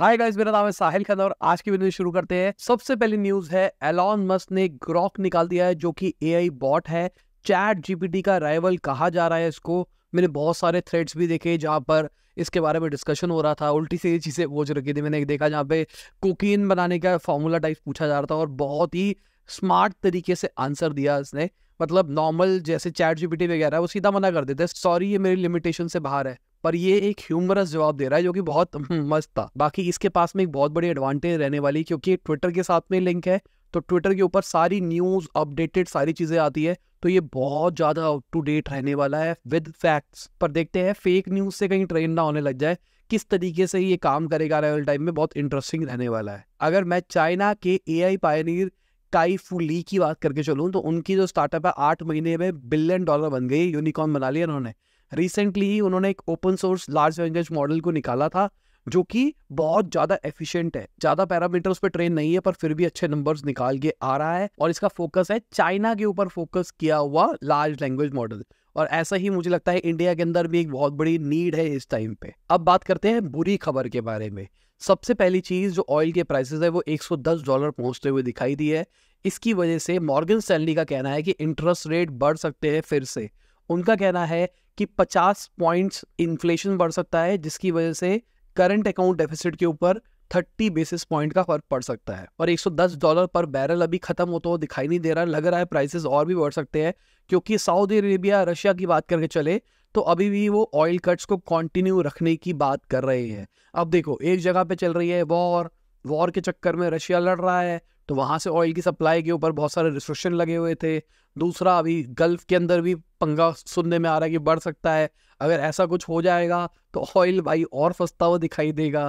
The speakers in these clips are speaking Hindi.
हाय गाइस मेरा नाम है साहिल खान और आज की वीडियो शुरू करते हैं सबसे पहली न्यूज है एलॉन मस्क ने ग्रॉक निकाल दिया है जो कि एआई बॉट है चैट जीपीटी का राइवल कहा जा रहा है इसको मैंने बहुत सारे थ्रेड्स भी देखे जहाँ पर इसके बारे में डिस्कशन हो रहा था उल्टी सीधी चीज़ें बोझ रखी थी मैंने देखा जहाँ पे कुकिन बनाने का फॉर्मूला टाइप पूछा जा रहा था और बहुत ही स्मार्ट तरीके से आंसर दिया इसने मतलब नॉर्मल जैसे चैट जीपीटी वगैरह वो सीधा मना कर देते सॉरी ये मेरी लिमिटेशन से बाहर है पर ये एक ह्यूमरस जवाब दे रहा है जो कि बहुत हम्म, मस्त था बाकी इसके पास में एक बहुत बड़ी एडवांटेज रहने वाली क्योंकि ट्विटर के साथ में लिंक है तो ट्विटर के ऊपर सारी न्यूज अपडेटेड सारी चीजें आती है तो ये बहुत ज्यादा अप टू डेट रहने वाला है विद फैक्ट्स पर देखते हैं फेक न्यूज से कहीं ट्रेन ना होने लग जाए किस तरीके से ये काम करेगा आने टाइम में बहुत इंटरेस्टिंग रहने वाला है अगर मैं चाइना के ए आई पायनियर काई फूली की बात करके चलूँ तो उनकी जो स्टार्टअप है आठ महीने में बिलियन डॉलर बन गई यूनिकॉर्न बना लिया उन्होंने रिसेंटली ही उन्होंने एक open source large language model को निकाला था जो कि बहुत ज़्यादा एफिशिएंट है ज़्यादा उस पर ट्रेन नहीं है पर फिर भी अच्छे नंबर्स निकाल के आ रहा है और इसका फोकस है चाइना के ऊपर फोकस किया हुआ लार्ज लैंग्वेज मॉडल और ऐसा ही मुझे लगता है इंडिया के अंदर भी एक बहुत बड़ी नीड है इस टाइम पे अब बात करते हैं बुरी खबर के बारे में सबसे पहली चीज़ जो ऑयल के प्राइसेस है वो 110 डॉलर पहुंचते हुए दिखाई दी है इसकी वजह से मॉर्गन स्टैनली का कहना है कि इंटरेस्ट रेट बढ़ सकते हैं फिर से उनका कहना है कि 50 पॉइंट्स इन्फ्लेशन बढ़ सकता है जिसकी वजह से करंट अकाउंट डेफिसिट के ऊपर 30 बेसिस पॉइंट का फर्क पड़ सकता है और 110 डॉलर पर बैरल अभी खत्म होता हुआ दिखाई नहीं दे रहा लग रहा है प्राइसेस और भी बढ़ सकते हैं क्योंकि सऊदी अरेबिया रशिया की बात करके चले तो अभी भी वो ऑयल कट्स को कंटिन्यू रखने की बात कर रहे हैं अब देखो एक जगह पे चल रही है वॉर वॉर के चक्कर में रशिया लड़ रहा है तो वहाँ से ऑयल की सप्लाई के ऊपर बहुत सारे रिस्ट्रिक्शन लगे हुए थे दूसरा अभी गल्फ के अंदर भी पंगा सुनने में आ रहा है कि बढ़ सकता है अगर ऐसा कुछ हो जाएगा तो ऑयल भाई और फंसता हुआ दिखाई देगा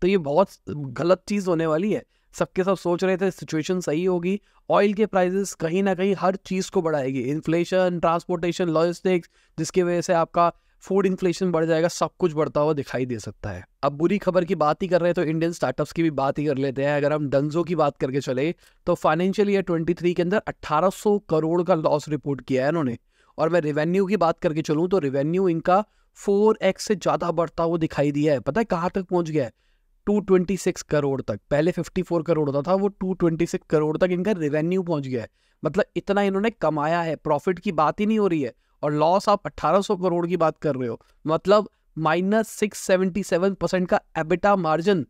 तो ये बहुत गलत चीज़ होने वाली है सबके सब सोच रहे थे सिचुएशन सही होगी ऑयल के प्राइजेस कहीं ना कहीं हर चीज़ को बढ़ाएगी इन्फ्लेशन ट्रांसपोर्टेशन लॉजिस्टिक्स जिसकी वजह से आपका फूड इन्फ्लेशन बढ़ जाएगा सब कुछ बढ़ता हुआ दिखाई दे सकता है अब बुरी खबर की बात ही कर रहे हैं तो इंडियन स्टार्टअप्स की भी बात ही कर लेते हैं अगर हम डंजो की बात करके चले तो फाइनेंशियल ईयर थ्री के अंदर सौ करोड़ का लॉस रिपोर्ट किया है इन्होंने और मैं रेवेन्यू की बात करके चलूँ तो रेवेन्यू इनका फोर एक्स से ज़्यादा बढ़ता हुआ दिखाई दिया है पता है कहाँ तक पहुँच गया है 226 करोड़ तक पहले 54 करोड़ होता था वो 226 करोड़ तक इनका रेवेन्यू पहुंच गया है मतलब इतना इन्होंने कमाया है प्रॉफिट की बात ही नहीं हो रही है और लॉस आप 1800 करोड़ की बात कर रहे हो मतलब minus six seventy seven percent का एबिटा मार्जिन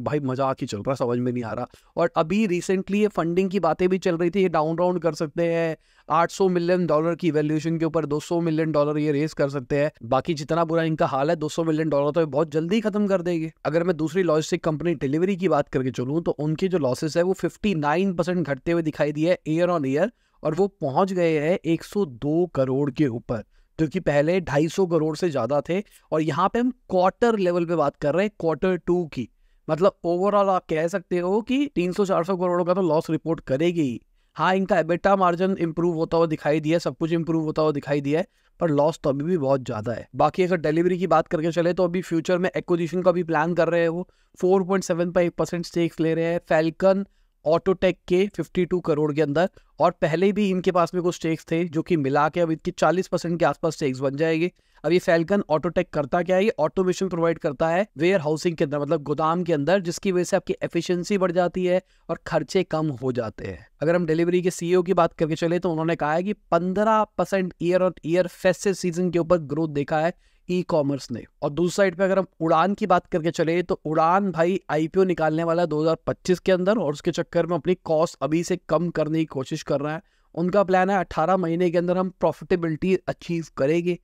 भाई मजाक ही चल रहा समझ में नहीं आ रहा और अभी रिसेंटली ये फंडिंग की बातें भी चल रही थी ये डाउन राउंड कर सकते हैं 800 मिलियन डॉलर की वैल्यूएशन के ऊपर 200 मिलियन डॉलर ये रेस कर सकते हैं बाकी जितना बुरा इनका हाल है 200 मिलियन डॉलर तो बहुत जल्दी खत्म कर देंगे अगर मैं दूसरी लॉजिस्टिक कंपनी डिलीवरी की बात करके चलूँ तो उनके जो लॉसेस है वो फिफ्टी घटते हुए दिखाई दिए ईयर ऑन ईयर और वो पहुंच गए हैं 102 करोड़ के ऊपर जो कि पहले 250 करोड़ से ज़्यादा थे और यहाँ पे हम क्वार्टर लेवल पे बात कर रहे हैं क्वार्टर टू की मतलब ओवरऑल आप कह सकते हो कि 300-400 करोड़ का तो लॉस रिपोर्ट करेगी ही हाँ इनका एबेटा मार्जिन इंप्रूव होता हुआ दिखाई दिया सब कुछ इंप्रूव होता हुआ दिखाई दिया है पर लॉस तो अभी भी बहुत ज़्यादा है बाकी अगर डिलीवरी की बात करके चले तो अभी फ्यूचर में एक्विजिशन का भी प्लान कर रहे हैं वो फोर परसेंट स्टेक्स ले रहे हैं फैल्कन ऑटोटेक के 52 करोड़ के अंदर और पहले भी इनके पास में कुछ स्टेक्स थे जो कि मिला के अब इनके 40 परसेंट के आसपास स्टेक्स बन जाएंगे अब ये फैलकन ऑटोटेक करता क्या है ये ऑटोमेशन प्रोवाइड करता है वेयर हाउसिंग के अंदर मतलब गोदाम के अंदर जिसकी वजह से आपकी एफिशिएंसी बढ़ जाती है और खर्चे कम हो जाते हैं अगर हम डिलीवरी के सीईओ e की बात करके चले तो उन्होंने कहा है कि पंद्रह percent year on year festive season के ऊपर ग्रोथ देखा है ई कॉमर्स ने और दूसरी साइड पे अगर हम उड़ान की बात करके चले तो उड़ान भाई आईपीओ निकालने वाला 2025 के अंदर और उसके चक्कर में अपनी कॉस्ट अभी से कम करने की कोशिश कर रहा है उनका प्लान है 18 महीने के अंदर हम प्रॉफिटेबिलिटी अचीव करेंगे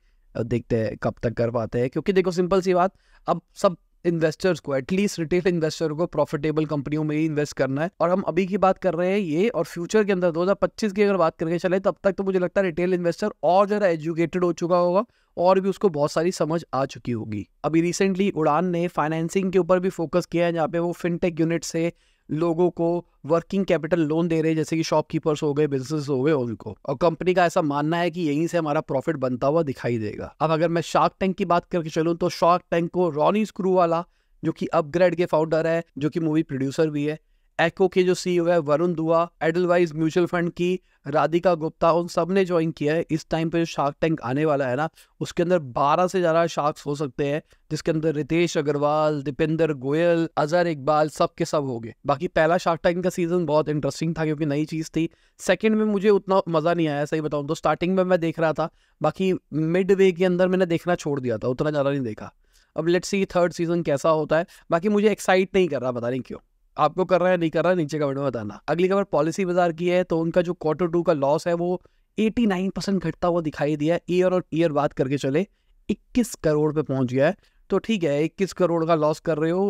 देखते हैं कब तक कर पाते हैं क्योंकि देखो सिंपल सी बात अब सब इन्वेस्टर्स को एटलीस्ट रिटेल इन्वेस्टर को प्रॉफिटेबल कंपनियों में ही इन्वेस्ट करना है और हम अभी की बात कर रहे हैं ये और फ्यूचर के अंदर 2025 की अगर बात करके चले तब तक तो मुझे लगता है रिटेल इन्वेस्टर और ज़्यादा एजुकेटेड हो चुका होगा और भी उसको बहुत सारी समझ आ चुकी होगी अभी रिसेंटली उड़ान ने फाइनेंसिंग के ऊपर भी फोकस किया है जहाँ पे वो फिनटेक यूनिट से लोगों को वर्किंग कैपिटल लोन दे रहे हैं जैसे कि शॉपकीपर्स हो गए बिजनेस हो गए उनको और कंपनी का ऐसा मानना है कि यहीं से हमारा प्रॉफिट बनता हुआ दिखाई देगा अब अगर मैं शार्क टैंक की बात करके चलूँ तो शार्क टैंक को रॉनी स्क्रू वाला जो कि अपग्रेड के फाउंडर है जो कि मूवी प्रोड्यूसर भी है एको के जो सीईओ e है वरुण दुआ एडलवाइज म्यूचुअल फंड की राधिका गुप्ता उन सब ने ज्वाइन किया है इस टाइम पर जो शार्क टैंक आने वाला है ना उसके अंदर बारह से ज़्यादा शार्क्स हो सकते हैं जिसके अंदर रितेश अग्रवाल दीपेंद्र गोयल अजहर इकबाल सब के सब हो गए बाकी पहला शार्क टैंक का सीजन बहुत इंटरेस्टिंग था क्योंकि नई चीज़ थी सेकेंड में मुझे उतना मज़ा नहीं आया सही बताऊँ तो स्टार्टिंग में मैं देख रहा था बाकी मिड वे के अंदर मैंने देखना छोड़ दिया था उतना ज़्यादा नहीं देखा अब लेट्स सी थर्ड सीजन कैसा होता है बाकी मुझे एक्साइट नहीं कर रहा पता नहीं क्यों आपको कर रहा है नहीं कर रहा है नीचे कमेंट में बताना अगली खबर पॉलिसी बाजार की है तो उनका जो क्वार्टर टू का लॉस है वो 89 परसेंट घटता हुआ दिखाई दिया ईयर और ईयर बात करके चले 21 करोड़ पे पहुंच गया है तो ठीक है 21 करोड़ का लॉस कर रहे हो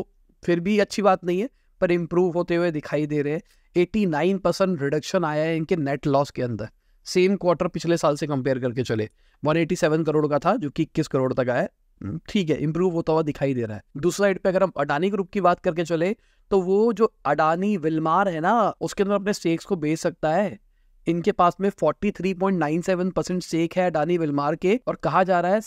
फिर भी अच्छी बात नहीं है पर इम्प्रूव होते हुए दिखाई दे रहे हैं नाइन परसेंट रिडक्शन आया है इनके नेट लॉस के अंदर सेम क्वार्टर पिछले साल से कंपेयर करके चले 187 करोड़ का था जो कि इक्कीस करोड़ तक आया हम्म, ठीक है इम्प्रूव होता हुआ दिखाई दे रहा है दूसरा साइड पे अगर हम अडानी ग्रुप की बात करके चले तो वो जो अडानी विलमार है ना उसके अंदर अपने स्टेक्स को बेच सकता है इनके पास में 43.97 परसेंट स्टेक है अडानी विलमार के और कहा जा रहा है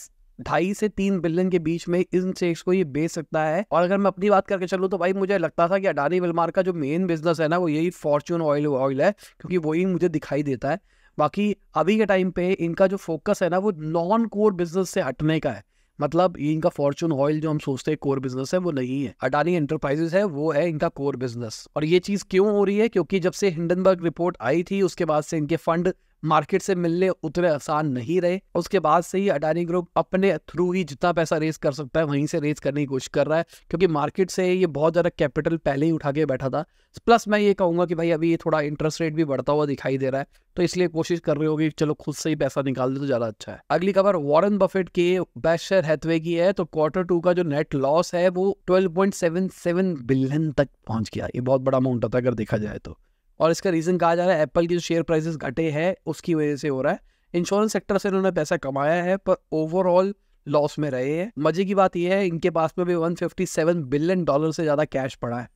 ढाई से तीन बिलियन के बीच में इन स्टेक्स को ये बेच सकता है और अगर मैं अपनी बात करके चलूँ तो भाई मुझे लगता था कि अडानी विलमार का जो मेन बिजनेस है ना वो यही फॉर्चून ऑयल ऑयल है क्योंकि वही मुझे दिखाई देता है बाकी अभी के टाइम पे इनका जो फोकस है ना वो नॉन कोर बिजनेस से हटने का है मतलब ये इनका फॉर्चून ऑयल जो हम सोचते हैं कोर बिजनेस है वो नहीं है अडानी एंटरप्राइजेस है वो है इनका कोर बिजनेस और ये चीज क्यों हो रही है क्योंकि जब से हिंडनबर्ग रिपोर्ट आई थी उसके बाद से इनके फंड मार्केट से मिलने उतने आसान नहीं रहे उसके बाद से ही अडानी ग्रुप अपने थ्रू ही जितना पैसा रेस कर सकता है वहीं से रेस करने की कोशिश कर रहा है क्योंकि मार्केट से ये बहुत ज़्यादा कैपिटल पहले ही उठा के बैठा था प्लस मैं ये कहूँगा कि भाई अभी ये थोड़ा इंटरेस्ट रेट भी बढ़ता हुआ दिखाई दे रहा है तो इसलिए कोशिश कर रहे होगी चलो खुद से ही पैसा निकाल दे तो ज़्यादा अच्छा है अगली खबर Warren Buffett Berkshire Hathaway की है तो क्वार्टर टू का जो नेट लॉस है वो ट्वेल्व बिलियन तक पहुंच गया ये बहुत बड़ा अमाउंट होता है अगर देखा जाए तो और इसका रीज़न कहा जा रहा है एप्पल की जो शेयर प्राइसेस घटे हैं उसकी वजह से हो रहा है इंश्योरेंस सेक्टर से इन्होंने पैसा कमाया है पर ओवरऑल लॉस में रहे हैं मजे की बात यह है इनके पास में भी 157 बिलियन डॉलर से ज़्यादा कैश पड़ा है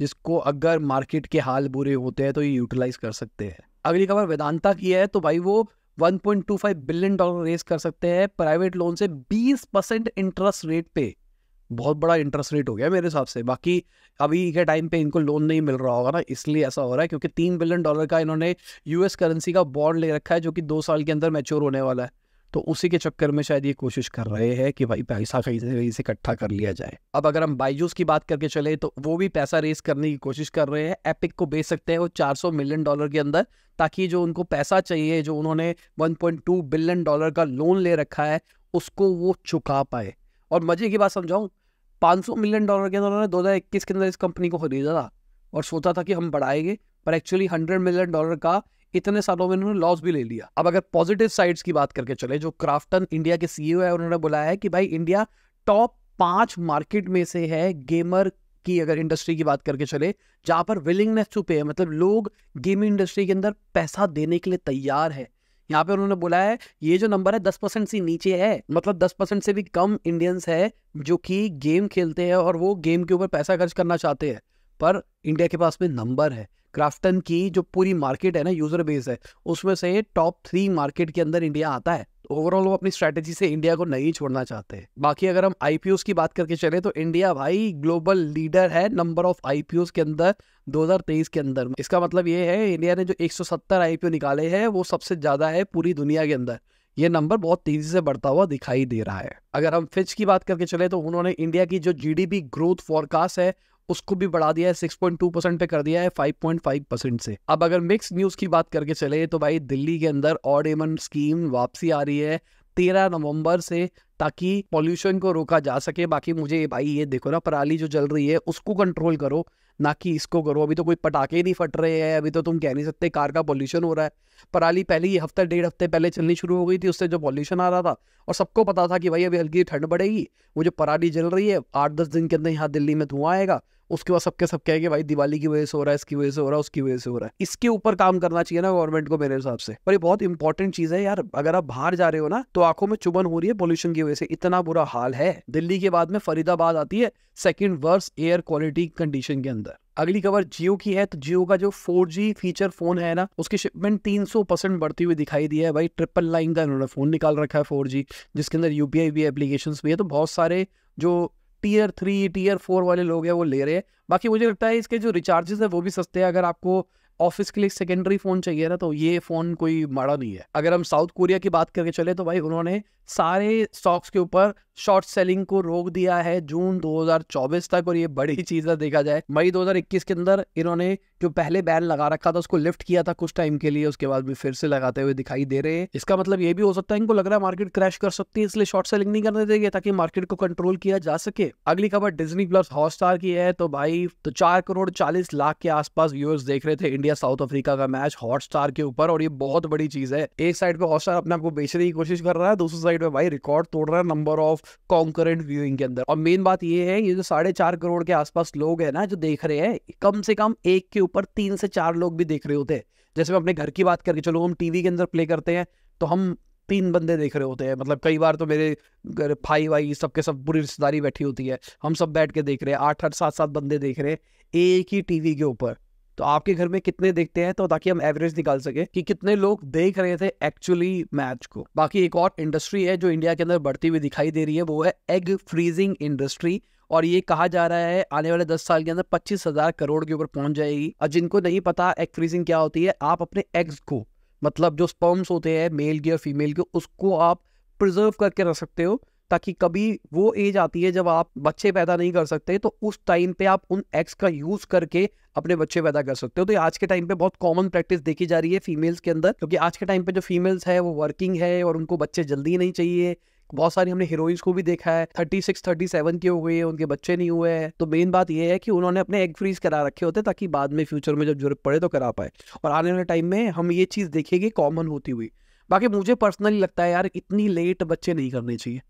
जिसको अगर मार्केट के हाल बुरे होते हैं तो ये यूटिलाइज कर सकते हैं अगली खबर वेदांता की है तो भाई वो 1.25 बिलियन डॉलर रेस कर सकते हैं प्राइवेट लोन से 20 परसेंट इंटरेस्ट रेट पे बहुत बड़ा इंटरेस्ट रेट हो गया मेरे हिसाब से बाकी अभी के टाइम पे इनको लोन नहीं मिल रहा होगा ना इसलिए ऐसा हो रहा है क्योंकि तीन बिलियन डॉलर का इन्होंने यूएस करेंसी का बॉन्ड ले रखा है जो कि दो साल के अंदर मैच्योर होने वाला है तो उसी के चक्कर में शायद ये कोशिश कर रहे हैं कि भाई पैसा कहीं से कहीं से इकट्ठा कर लिया जाए अब अगर हम बाइजूस की बात करके चले तो वो भी पैसा रेस करने की कोशिश कर रहे हैं एपिक को बेच सकते हैं वो 400 मिलियन डॉलर के अंदर ताकि जो उनको पैसा चाहिए जो उन्होंने 1.2 बिलियन डॉलर का लोन ले रखा है उसको वो चुका पाए और मजे की बात समझाऊं 500 मिलियन डॉलर के उन्होंने दो हज़ार इक्कीस के अंदर इस कंपनी को खरीदा था और सोचा था कि हम बढ़ाएंगे पर एक्चुअली हंड्रेड मिलियन डॉलर का इतने सालों में उन्होंने लॉस भी ले लिया अब अगर पॉजिटिव साइड्स की बात करके चले जो क्राफ्टन इंडिया के सीईओ e है उन्होंने बोला है कि भाई इंडिया टॉप पांच मार्केट में से है गेमर की अगर इंडस्ट्री की बात करके चले जहां पर विलिंगनेस टू पे मतलब लोग गेमिंग इंडस्ट्री के अंदर पैसा देने के लिए तैयार है यहाँ पे उन्होंने बोला है ये जो नंबर है दस परसेंट से नीचे है मतलब दस परसेंट से भी कम इंडियंस है जो कि गेम खेलते हैं और वो गेम के ऊपर पैसा खर्च करना चाहते हैं पर इंडिया के पास में नंबर है क्राफ्टन की जो पूरी मार्केट है ना यूजर बेस है उसमें से टॉप थ्री मार्केट के अंदर इंडिया आता है ओवरऑल वो अपनी स्ट्रैटेजी से इंडिया को नहीं छोड़ना चाहते हैं बाकी अगर हम आई की बात करके चले तो इंडिया भाई ग्लोबल लीडर है नंबर ऑफ आई के अंदर 2023 के अंदर इसका मतलब ये है इंडिया ने जो 170 आईपीओ निकाले हैं वो सबसे ज्यादा है पूरी दुनिया के अंदर ये नंबर बहुत तेजी से बढ़ता हुआ दिखाई दे रहा है अगर हम फिच की बात करके चले तो उन्होंने इंडिया की जो जीडीपी ग्रोथ फोरकास्ट है उसको भी बढ़ा दिया है सिक्स पॉइंट टू परसेंट पे कर दिया है फाइव पॉइंट फाइव परसेंट से अब अगर मिक्स न्यूज की बात करके चले तो भाई दिल्ली के अंदर ऑड एमन स्कीम वापसी आ रही है तेरह नवंबर से ताकि पॉल्यूशन को रोका जा सके बाकी मुझे भाई ये देखो ना पराली जो जल रही है उसको कंट्रोल करो ना कि इसको करो अभी तो कोई पटाखे नहीं फट रहे हैं अभी तो तुम कह नहीं सकते कार का पॉल्यूशन हो रहा है पराली पहले ही हफ्ते डेढ़ हफ्ते पहले चलनी शुरू हो गई थी उससे जो पॉल्यूशन आ रहा था और सबको पता था कि भाई अभी हल्की ठंड बढ़ेगी वो जो पराली जल रही है आठ दस दिन के अंदर यहाँ दिल्ली में धुआं आएगा उसके बाद सबके सब कहेंगे भाई दिवाली की वजह से हो रहा है इसकी वजह से हो रहा है उसकी वजह से हो रहा है इसके ऊपर काम करना चाहिए ना गवर्नमेंट को मेरे हिसाब से पर ये बहुत इंपॉर्टेंट चीज है यार अगर आप बाहर जा रहे हो ना तो आंखों में चुबन हो रही है पॉल्यूशन की वजह से इतना बुरा हाल है दिल्ली के बाद में फरीदाबाद आती है second worst air quality condition के अंदर अगली खबर जियो की है तो जियो का जो 4G फीचर फोन है ना उसकी शिपमेंट 300 परसेंट बढ़ती हुई दिखाई दी है भाई ट्रिपल लाइन का इन्होंने फोन निकाल रखा है 4G जिसके अंदर यूपीआई भी एप्लीकेशंस भी है तो बहुत सारे जो टीयर थ्री टीयर फोर वाले लोग हैं वो ले रहे हैं बाकी मुझे लगता है इसके जो रिचार्जेस है वो भी सस्ते हैं अगर आपको ऑफिस के लिए सेकेंडरी फ़ोन चाहिए ना तो ये फ़ोन कोई माड़ा नहीं है अगर हम साउथ कोरिया की बात करके चले तो भाई उन्होंने सारे स्टॉक्स के ऊपर शॉर्ट सेलिंग को रोक दिया है जून 2024 तक और ये बड़ी चीज़ है देखा जाए मई 2021 के अंदर इन्होंने जो पहले बैन लगा रखा था उसको लिफ्ट किया था कुछ टाइम के लिए उसके बाद भी फिर से लगाते हुए दिखाई दे रहे हैं इसका मतलब ये भी हो सकता है इनको लग रहा है मार्केट क्रैश कर सकती है इसलिए शॉर्ट सेलिंग नहीं करने देंगे ताकि मार्केट को कंट्रोल किया जा सके अगली खबर डिजनी प्लस हॉटस्टार की है तो भाई तो चार करोड़ चालीस लाख के आसपास व्यूअर्स देख रहे थे इंडिया साउथ अफ्रीका का मैच हॉटस्टार के ऊपर और ये बहुत बड़ी चीज है एक साइड पे हॉटस्टार अपने आपको बेचने की कोशिश कर रहा है दूसरी साइड पे भाई रिकॉर्ड तोड़ रहा है नंबर ऑफ कॉन्करेंट व्यूइंग के अंदर और मेन बात ये है ये जो साढ़े चार करोड़ के आसपास लोग है ना जो देख रहे हैं कम से कम एक के ऊपर तीन से चार लोग भी देख रहे होते हैं जैसे मैं अपने घर की बात करके चलो हम टीवी के अंदर प्ले करते हैं तो हम तीन बंदे देख रहे होते हैं मतलब कई बार तो मेरे घर भाई वाई सबके सब पूरी रिश्तेदारी बैठी होती है हम सब बैठ के देख रहे हैं आठ आठ सात सात बंदे देख रहे हैं एक ही टीवी के ऊपर तो आपके घर में कितने देखते हैं तो ताकि हम एवरेज निकाल सके कि कितने लोग देख रहे थे एक्चुअली मैच को बाकी एक और इंडस्ट्री है जो इंडिया के अंदर बढ़ती हुई दिखाई दे रही है वो है एग फ्रीजिंग इंडस्ट्री और ये कहा जा रहा है आने वाले दस साल के अंदर पच्चीस हजार करोड़ के ऊपर पहुंच जाएगी और जिनको नहीं पता एग फ्रीजिंग क्या होती है आप अपने एग्स को मतलब जो स्पर्म्स होते हैं मेल के और फीमेल के उसको आप प्रिजर्व करके रख सकते हो ताकि कभी वो एज आती है जब आप बच्चे पैदा नहीं कर सकते तो उस टाइम पे आप उन एग्स का यूज करके अपने बच्चे पैदा कर सकते हो तो आज के टाइम पे बहुत कॉमन प्रैक्टिस देखी जा रही है फीमेल्स के अंदर क्योंकि आज के टाइम पे जो फीमेल्स है वो वर्किंग है और उनको बच्चे जल्दी नहीं चाहिए बहुत सारी हमने हीरोइंस को भी देखा है थर्टी सिक्स थर्टी सेवन के हो गए उनके बच्चे नहीं हुए हैं तो मेन बात यह है कि उन्होंने अपने एग फ्रीज करा रखे होते ताकि बाद में फ्यूचर में जब जरूरत पड़े तो करा पाए और आने वाले टाइम में हम ये चीज़ देखेंगे कॉमन होती हुई बाकी मुझे पर्सनली लगता है यार इतनी लेट बच्चे नहीं करने चाहिए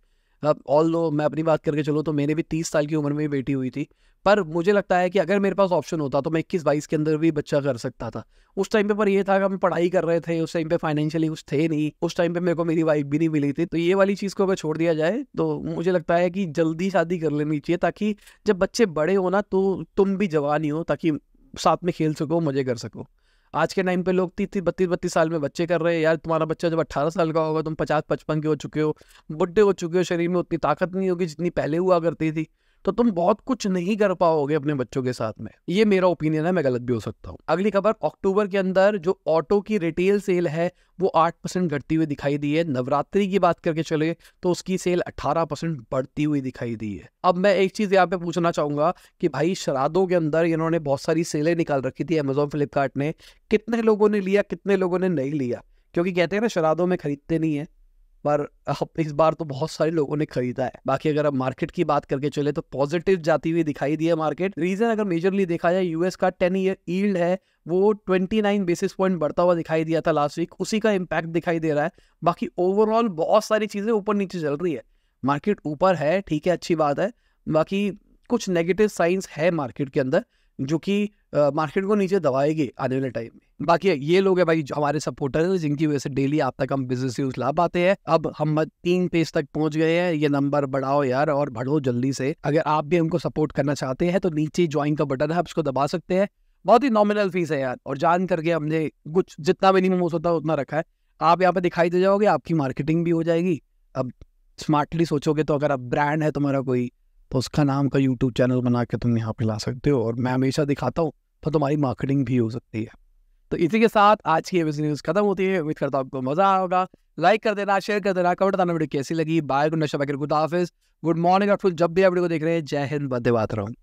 अब ऑल दो मैं अपनी बात करके चलूँ तो मेरे भी तीस साल की उम्र में बेटी हुई थी पर मुझे लगता है कि अगर मेरे पास ऑप्शन होता तो मैं इक्कीस बाईस के अंदर भी बच्चा कर सकता था उस टाइम पे पर ये था कि हम पढ़ाई कर रहे थे उस टाइम पे फाइनेंशियली कुछ थे नहीं उस टाइम पे मेरे को मेरी वाइफ भी नहीं मिली थी तो ये वाली चीज़ को अगर छोड़ दिया जाए तो मुझे लगता है कि जल्दी शादी कर लेनी चाहिए ताकि जब बच्चे बड़े हो ना तो तुम भी जवान ही हो ताकि साथ में खेल सको मज़े कर सको आज के टाइम पे लोग तीस तीस बत्तीस बत्तीस साल में बच्चे कर रहे हैं यार तुम्हारा बच्चा जब अट्ठारह साल का होगा तुम पचास पचपन के हो चुके हो बुढ़े हो चुके हो शरीर में उतनी ताकत नहीं होगी जितनी पहले हुआ करती थी तो तुम बहुत कुछ नहीं कर पाओगे अपने बच्चों के साथ में ये मेरा ओपिनियन है मैं गलत भी हो सकता हूँ अगली खबर अक्टूबर के अंदर जो ऑटो की रिटेल सेल है वो आठ परसेंट घटती हुई दिखाई दी है नवरात्रि की बात करके चले तो उसकी सेल अठारह परसेंट बढ़ती हुई दिखाई दी है अब मैं एक चीज यहाँ पे पूछना चाहूंगा कि भाई श्राद्धों के अंदर इन्होंने बहुत सारी सेलें निकाल रखी थी अमेजोन फ्लिपकार्ट ने कितने लोगों ने लिया कितने लोगों ने नहीं लिया क्योंकि कहते हैं ना श्राद्धों में खरीदते नहीं है पर इस बार तो बहुत सारे लोगों ने खरीदा है बाकी अगर आप मार्केट की बात करके चले तो पॉजिटिव जाती हुई दिखाई दी है मार्केट रीजन अगर मेजरली देखा जाए यूएस का टेन ईयर ईल्ड है वो 29 बेसिस पॉइंट बढ़ता हुआ दिखाई दिया था लास्ट वीक उसी का इम्पैक्ट दिखाई दे रहा है बाकी ओवरऑल बहुत सारी चीज़ें ऊपर नीचे चल रही है मार्केट ऊपर है ठीक है अच्छी बात है बाकी कुछ नेगेटिव साइंस है मार्केट के अंदर जो कि मार्केट को नीचे दबाएगी आने वाले टाइम में बाकी ये लोग है भाई हमारे सपोर्टर हैं जिनकी वजह से डेली आप तक हम बिजनेस यूज ला पाते हैं अब हम तीन पेज तक पहुंच गए हैं ये नंबर बढ़ाओ यार और बढ़ो जल्दी से अगर आप भी हमको सपोर्ट करना चाहते हैं तो नीचे ज्वाइन का बटन है आप उसको दबा सकते हैं बहुत ही नॉमिनल फीस है यार और जान करके हमने कुछ जितना मिनिमम हो सकता है उतना रखा है आप यहाँ पे दिखाई दे जाओगे आपकी मार्केटिंग भी हो जाएगी अब स्मार्टली सोचोगे तो अगर आप ब्रांड है तुम्हारा कोई तो उसका नाम का यूट्यूब चैनल बना के तुम यहाँ पे ला सकते हो और मैं हमेशा दिखाता हूँ तो तुम्हारी मार्केटिंग भी हो सकती है तो इसी के साथ आज की एबीसी न्यूज़ खत्म होती है उम्मीद करता हूँ आपको मजा आया होगा लाइक कर देना शेयर कर देना कमेंट बताना वीडियो कैसी लगी बाय गुड नशा गुड हाफिज गुड मॉर्निंग और फुल जब भी आप वीडियो को देख रहे हैं जय हिंद बंदे बात रहा